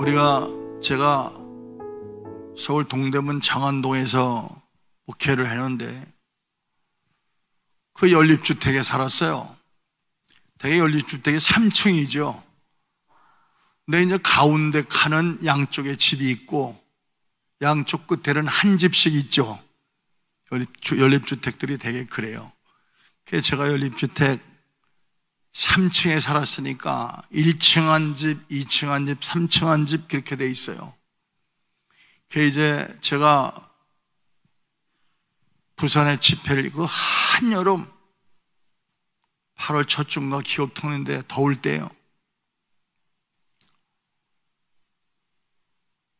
우리가 제가 서울 동대문 장안동에서 목회를 했는데 그 연립주택에 살았어요. 대개 연립주택이 3층이죠. 근데 이제 가운데 칸은 양쪽에 집이 있고 양쪽 끝에는 한 집씩 있죠. 연립주, 연립주택들이 되게 그래요. 그래서 제가 연립주택 3층에 살았으니까 1층 한 집, 2층 한 집, 3층 한 집 그렇게 돼 있어요. 그 이제 제가 부산에 집회를 그 한여름 8월 초쯤가 기억 터는데 더울 때요.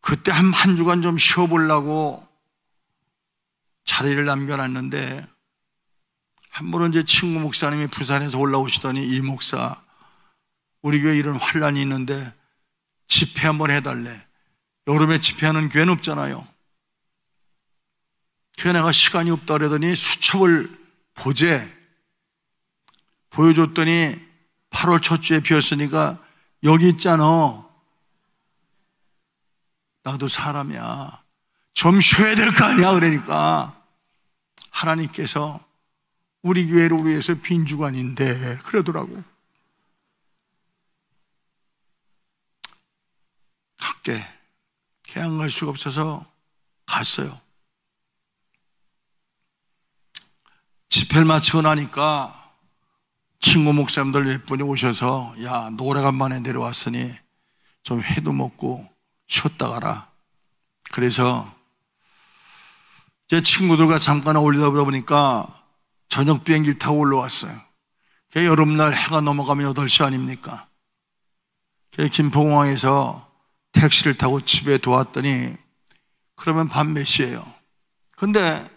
그때 한, 한 주간 좀 쉬어보려고 자리를 남겨놨는데 한 번은 제 친구 목사님이 부산에서 올라오시더니 이 목사 우리 교회 이런 환란이 있는데 집회 한번 해달래. 여름에 집회하는 교회는 없잖아요. 교회 내가 시간이 없다 그러더니 수첩을 보제 보여줬더니 8월 첫 주에 비었으니까 여기 있잖아. 나도 사람이야. 좀 쉬어야 될 거 아니야. 그러니까 하나님께서 우리 교회를 위해서 빈주관인데 그러더라고. 학계 개항 갈 수가 없어서 갔어요. 집회를 마치고 나니까 친구 목사님들 몇 분이 오셔서 야 노래간만에 내려왔으니 좀 회도 먹고 쉬었다 가라. 그래서 제 친구들과 잠깐 어울리다 보니까 저녁 비행기를 타고 올라왔어요. 여름날 해가 넘어가면 8시 아닙니까? 김포공항에서 택시를 타고 집에 도왔더니 그러면 밤 몇 시예요? 근데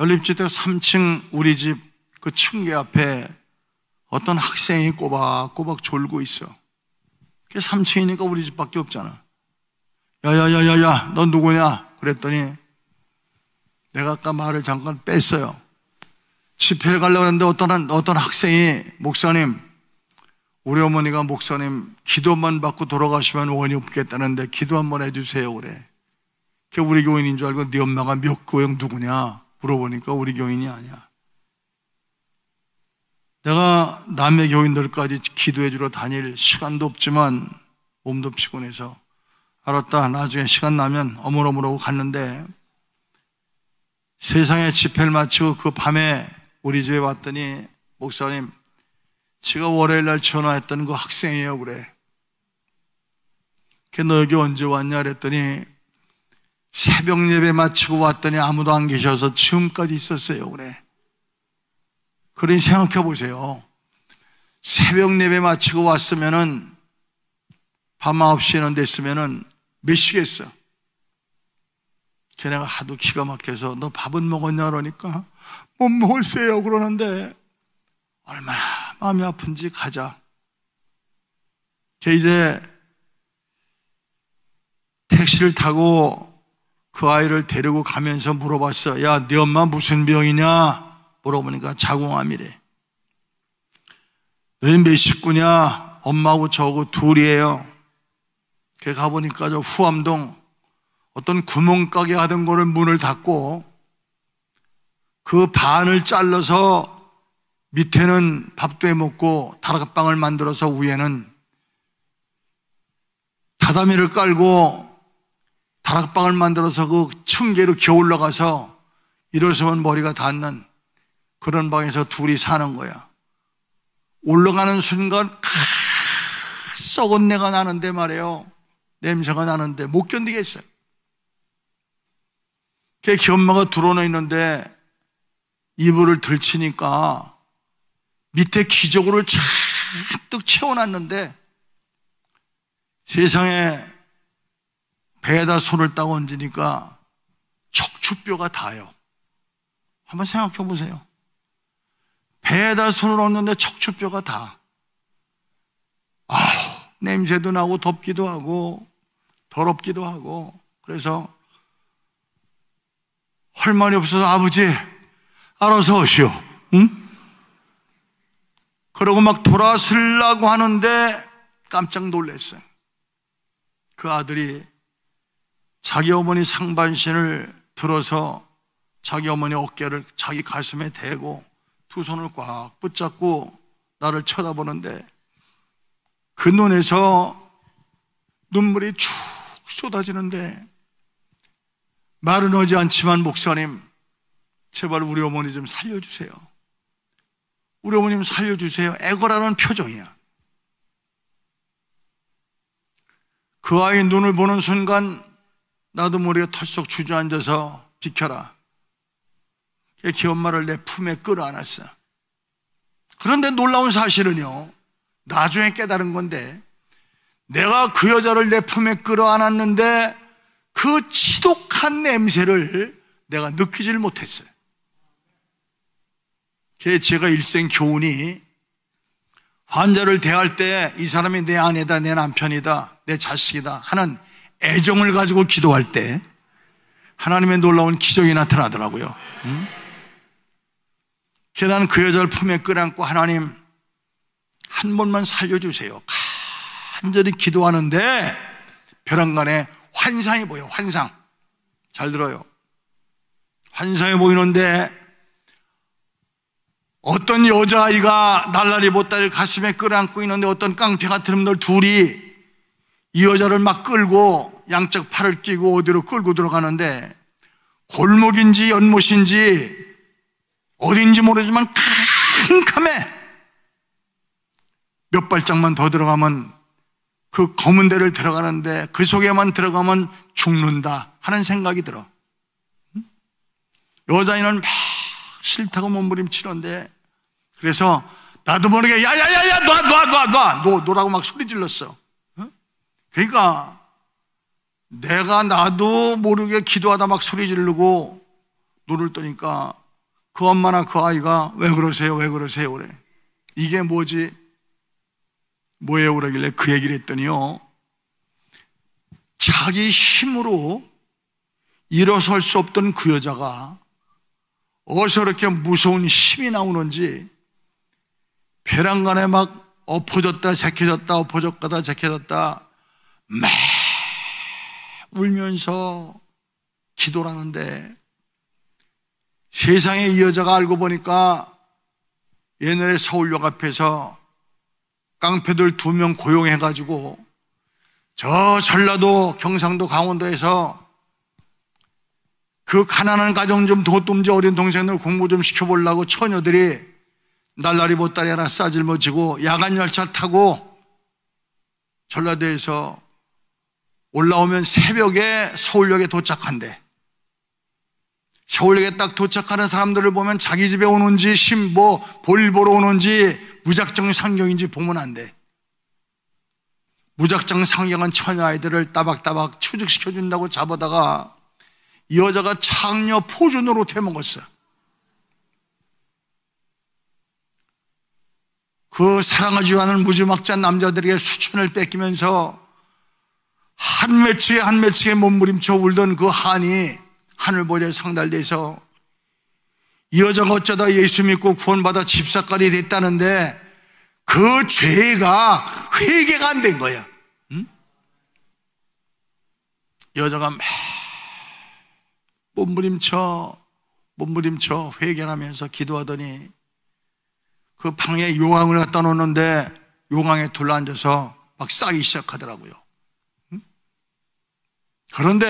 연립주택 3층 우리 집 그 층계 앞에 어떤 학생이 꼬박꼬박 졸고 있어. 그 3층이니까 우리 집밖에 없잖아. 야야야야야, 넌 누구냐? 그랬더니 내가 아까 말을 잠깐 뺐어요. 집회를 가려고 했는데 어떤, 어떤 학생이 목사님, 우리 어머니가 목사님 기도만 받고 돌아가시면 원이 없겠다는데 기도 한번 해주세요 그래. 그 우리 교인인 줄 알고 네 엄마가 몇 교형 누구냐 물어보니까 우리 교인이 아니야. 내가 남의 교인들까지 기도해 주러 다닐 시간도 없지만 몸도 피곤해서 알았다. 나중에 시간 나면 어물어물하고 갔는데 세상에 집회를 마치고 그 밤에 우리 집에 왔더니 목사님 제가 월요일날 전화했던 그 학생이에요 그래 걔너 여기 언제 왔냐 그랬더니 새벽 예배 마치고 왔더니 아무도 안 계셔서 지금까지 있었어요 그래 그러니 생각해 보세요 새벽 예배 마치고 왔으면은 밤 9시는 됐으면은 몇 시겠어? 걔네가 하도 기가 막혀서 너 밥은 먹었냐 그러니까 못 먹을세요 그러는데 얼마나 마음이 아픈지 가자. 걔 이제 택시를 타고 그 아이를 데리고 가면서 물어봤어. 야, 네 엄마 무슨 병이냐? 물어보니까 자궁암이래. 너희 몇 식구냐? 엄마하고 저하고 둘이에요. 걔 가보니까 저 후암동 어떤 구멍가게 하던 거를 문을 닫고 그 반을 잘라서 밑에는 밥도 해 먹고 다락방을 만들어서 위에는 다다미를 깔고 다락방을 만들어서 그 층계로 겨어 올라가서 일어서면 머리가 닿는 그런 방에서 둘이 사는 거야. 올라가는 순간 썩은 내가 나는데 말이에요. 냄새가 나는데 못 견디겠어요. 걔 엄마가 드러나 있는데 이불을 들치니까 밑에 기적으로 잔뜩 채워놨는데 세상에 배에다 손을 따고 얹으니까 척추뼈가 닿아요. 한번 생각해 보세요. 배에다 손을 얹는데 척추뼈가 닿 아우, 냄새도 나고 덥기도 하고 더럽기도 하고 그래서 할 말이 없어서 아버지 알아서 오시오. 응? 그러고 막 돌아서려고 하는데 깜짝 놀랐어요. 그 아들이 자기 어머니 상반신을 들어서 자기 어머니 어깨를 자기 가슴에 대고 두 손을 꽉 붙잡고 나를 쳐다보는데 그 눈에서 눈물이 쭉 쏟아지는데 말은 하지 않지만 목사님, 제발 우리 어머니 좀 살려주세요. 우리 어머님 살려주세요. 애거라는 표정이야. 그 아이 눈을 보는 순간 나도 머리게 털썩 주저앉아서 비켜라. 애기 엄마를 내 품에 끌어안았어. 그런데 놀라운 사실은요, 나중에 깨달은 건데, 내가 그 여자를 내 품에 끌어안았는데 그지독한 냄새를 내가 느끼질 못했어요. 그게 제가 일생 교훈이 환자를 대할 때 이 사람이 내 아내다, 내 남편이다, 내 자식이다 하는 애정을 가지고 기도할 때 하나님의 놀라운 기적이 나타나더라고요. 응? 음? 그래그 여자를 품에 끌어안고 하나님 한 번만 살려주세요. 간절히 기도하는데 벼랑간에 환상이 보여, 환상. 잘 들어요. 환상이 보이는데 어떤 여자아이가 날라리 못다리를 가슴에 끌어안고 있는데 어떤 깡패 같은 놈들 둘이 이 여자를 막 끌고 양쪽 팔을 끼고 어디로 끌고 들어가는데 골목인지 연못인지 어딘지 모르지만 캄캄해 몇 발짝만 더 들어가면 그 검은 데를 들어가는데 그 속에만 들어가면 죽는다 하는 생각이 들어. 여자인은 막 싫다고 몸부림치는데 그래서 나도 모르게 야야야야 놔놔 놔놔 노 노라고 막 소리 질렀어. 그러니까 내가 나도 모르게 기도하다 막 소리 지르고 노를 떠니까 그 엄마나 그 아이가 왜 그러세요 왜 그러세요 그래. 이게 뭐지? 뭐예요 오라길래 그 얘기를 했더니요. 자기 힘으로 일어설 수 없던 그 여자가 어서 이렇게 무서운 힘이 나오는지 베란간에 막 엎어졌다 제켜졌다 엎어졌다 제켜졌다 막 울면서 기도를 하는데 세상에 이 여자가 알고 보니까 옛날에 서울역 앞에서 깡패들 두 명 고용해가지고 저 전라도 경상도 강원도에서 그 가난한 가정 좀 도움지 어린 동생들 공부 좀 시켜보려고 처녀들이 날라리 보따리 하나 싸질머지고 야간 열차 타고 전라도에서 올라오면 새벽에 서울역에 도착한대. 서울역에 딱 도착하는 사람들을 보면 자기 집에 오는지 신보 볼 보러 오는지 무작정 상경인지 보면 안 돼. 무작정 상경한 처녀 아이들을 따박따박 추적시켜 준다고 잡아다가 이 여자가 창녀 포준으로 태먹었어. 그 사랑하지 않은 무지막지한 남자들에게 수천을 뺏기면서 한 매치에 한 매치에 몸부림쳐 울던 그 한이 하늘보리에 상달돼서 이 여자가 어쩌다 예수 믿고 구원받아 집사까지 됐다는데 그 죄가 회개가 안 된 거야. 응? 여자가 막 몸부림쳐 몸부림쳐 회개하면서 기도하더니 그 방에 용왕을 갖다 놓는데 용왕에 둘러앉아서 막 싸기 시작하더라고요. 그런데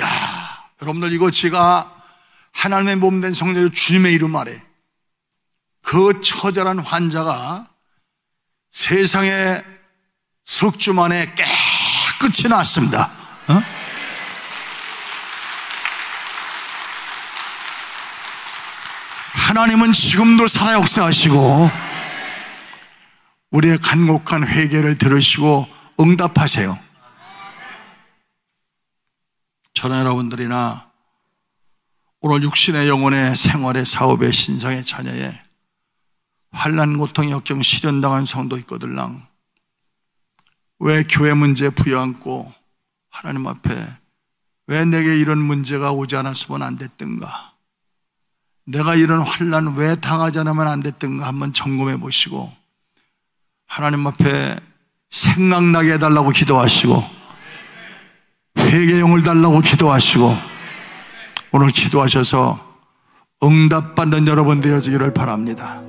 야 여러분들 이거 제가 하나님의 몸 된 성자주 주님의 이름 아래 그 처절한 환자가 세상에 석주 만에 깨끗이 났습니다. 어? 하나님은 지금도 살아 역사하시고 우리의 간곡한 회개를 들으시고 응답하세요. 저는 여러분들이나 오늘 육신의 영혼의 생활의 사업의 신상의 자녀의 환란 고통 역경 실현당한 성도 있거들랑 왜 교회 문제 부여안고 하나님 앞에 왜 내게 이런 문제가 오지 않았으면 안됐든가 내가 이런 환란 왜 당하지 않으면 안됐든가 한번 점검해 보시고 하나님 앞에 생각나게 해달라고 기도하시고 회개 용을 달라고 기도하시고 오늘 기도하셔서 응답받는 여러분 되어지기를 바랍니다.